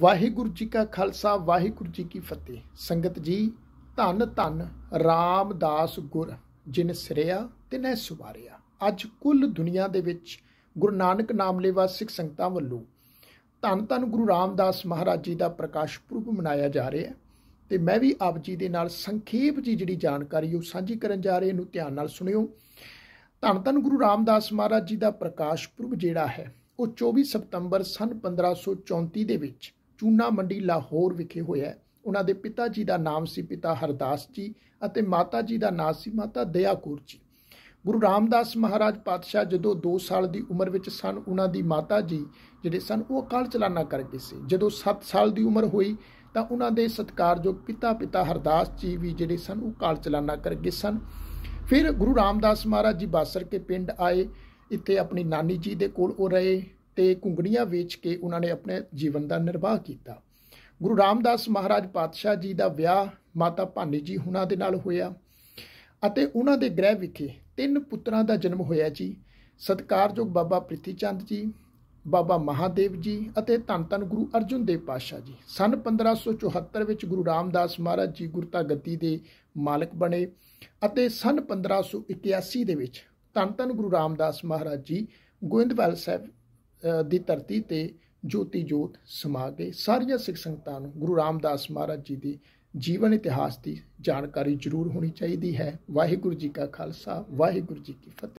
ਵਾਹਿਗੁਰੂ ਜੀ ਕਾ ਖਾਲਸਾ ਵਾਹਿਗੁਰੂ ਜੀ ਕੀ ਫਤਿਹ ਸੰਗਤ ਜੀ ਧੰਨ ਧੰਨ ਰਾਮਦਾਸ ਗੁਰ ਜਿਨ ਸਿਰਿਆ ਤਿਨੈ ਸੁਵਾਰਿਆ ਅੱਜ ਕੁੱਲ ਦੁਨੀਆ ਦੇ ਵਿੱਚ ਗੁਰੂ ਨਾਨਕ ਨਾਮ ਲੇਵਾ ਸਿੱਖ ਸੰਗਤਾਂ ਵੱਲੋਂ ਧੰਨ ਧੰਨ ਗੁਰੂ ਰਾਮਦਾਸ ਮਹਾਰਾਜ ਜੀ ਦਾ ਪ੍ਰਕਾਸ਼ ਪੁਰਬ ਮਨਾਇਆ ਜਾ ਰਿਹਾ ਹੈ ਤੇ ਮੈਂ ਵੀ ਆਪ ਜੀ ਦੇ ਨਾਲ ਸੰਖੇਪ ਜੀ ਜਿਹੜੀ ਜਾਣਕਾਰੀ ਉਹ ਸਾਂਝੀ ਕਰਨ ਜਾ ਰਹੇ ਨੂੰ ਧਿਆਨ ਨਾਲ ਸੁਣਿਓ ਧੰਨ ਧੰਨ ਗੁਰੂ ਰਾਮਦਾਸ ਮਹਾਰਾਜ ਜੀ ਦਾ ਪ੍ਰਕਾਸ਼ ਪੁਰਬ ਜਿਹੜਾ ਹੈ ਉਹ 24 ਸਤੰਬਰ ਸਨ 1534 ਦੇ ਵਿੱਚ ਚੂਨਾ ਮੰਡੀ ਲਾਹੌਰ ਵਿਖੇ ਹੋਇਆ ਉਹਨਾਂ ਦੇ ਪਿਤਾ ਜੀ ਦਾ ਨਾਮ ਸੀ ਪਿਤਾ ਹਰਦਾਸ ਜੀ ਅਤੇ ਮਾਤਾ ਜੀ ਦਾ ਨਾਮ ਸੀ ਮਾਤਾ ਦਇਆ ਕੌਰ ਜੀ ਗੁਰੂ ਰਾਮਦਾਸ ਮਹਾਰਾਜ ਪਾਤਸ਼ਾਹ ਜਦੋਂ 2 ਸਾਲ ਦੀ ਉਮਰ ਵਿੱਚ ਸਨ ਉਹਨਾਂ ਦੀ ਮਾਤਾ ਜੀ ਜਿਹੜੇ ਸਨ ਉਹ ਅਕਾਲ ਚਲਾਣਾ ਕਰ ਗਏ ਸੀ ਜਦੋਂ 7 ਸਾਲ ਦੀ ਉਮਰ ਹੋਈ ਤਾਂ ਉਹਨਾਂ ਦੇ ਸਤਕਾਰਯੋਗ ਪਿਤਾ ਪਿਤਾ ਹਰਦਾਸ ਜੀ ਵੀ ਜਿਹੜੇ ਸਨ ਉਹ ਕਾਲ ਚਲਾਣਾ ਕਰ ਗਏ ਸਨ ਫਿਰ ਗੁਰੂ ਰਾਮਦਾਸ ਮਹਾਰਾਜ ਜੀ ਬਾਸਰ ਕੇ ਪਿੰਡ ਆਏ ਇੱਥੇ ਆਪਣੀ ਨਾਨੀ ਜੀ ਦੇ ਕੋਲ ਉਹ ਰਹੇ ਤੇ ਕੁੰਗੜੀਆਂ ਵੇਚ ਕੇ ਉਹਨਾਂ ਨੇ ਆਪਣੇ ਜੀਵਨ ਦਾ ਨਿਰਵਾਹ ਕੀਤਾ ਗੁਰੂ ਰਾਮਦਾਸ ਮਹਾਰਾਜ ਪਾਤਸ਼ਾਹ ਜੀ ਦਾ ਵਿਆਹ ਮਾਤਾ ਭਾਨੀ ਜੀ ਹੁਣਾਂ ਦੇ ਨਾਲ ਹੋਇਆ ਅਤੇ ਉਹਨਾਂ ਦੇ ਗ੍ਰਹਿ ਵਿਖੇ ਤਿੰਨ ਪੁੱਤਰਾਂ ਦਾ ਜਨਮ ਹੋਇਆ ਜੀ ਸਤਕਾਰਯੋਗ ਬਾਬਾ ਪ੍ਰਿਥੀ ਚੰਦ ਜੀ ਬਾਬਾ ਮਹਾਦੇਵ ਜੀ ਅਤੇ ਧੰਨ ਧੰਨ ਗੁਰੂ ਅਰਜੁਨ ਦੇਵ ਪਾਤਸ਼ਾਹ ਜੀ ਸਨ 1574 ਵਿੱਚ ਗੁਰੂ ਰਾਮਦਾਸ ਮਹਾਰਾਜ ਜੀ ਗੁਰਤਾ ਗੱਦੀ ਦੇ ਮਾਲਕ ਬਣੇ ਅਤੇ ਸਨ 1581 ਦੇ ਵਿੱਚ ਧੰਨ ਧੰਨ ਗੁਰੂ ਰਾਮਦਾਸ ਮਹਾਰਾਜ ਜੀ ਗੋਇੰਦਵਾਲ ਸਾਹਿਬ ਦੀ ਧਰਤੀ ਤੇ ਜੋਤੀ ਜੋਤ ਸਮਾ ਗਏ ਸਾਰੀਆਂ ਸਿੱਖ ਸੰਗਤਾਂ ਨੂੰ ਗੁਰੂ ਰਾਮਦਾਸ ਮਹਾਰਾਜ ਜੀ ਦੀ ਜੀਵਨ ਇਤਿਹਾਸ ਦੀ ਜਾਣਕਾਰੀ ਜ਼ਰੂਰ ਹੋਣੀ ਚਾਹੀਦੀ ਹੈ ਵਾਹਿਗੁਰੂ ਜੀ ਕਾ ਖਾਲਸਾ ਵਾਹਿਗੁਰੂ ਜੀ ਕੀ ਫਤਿਹ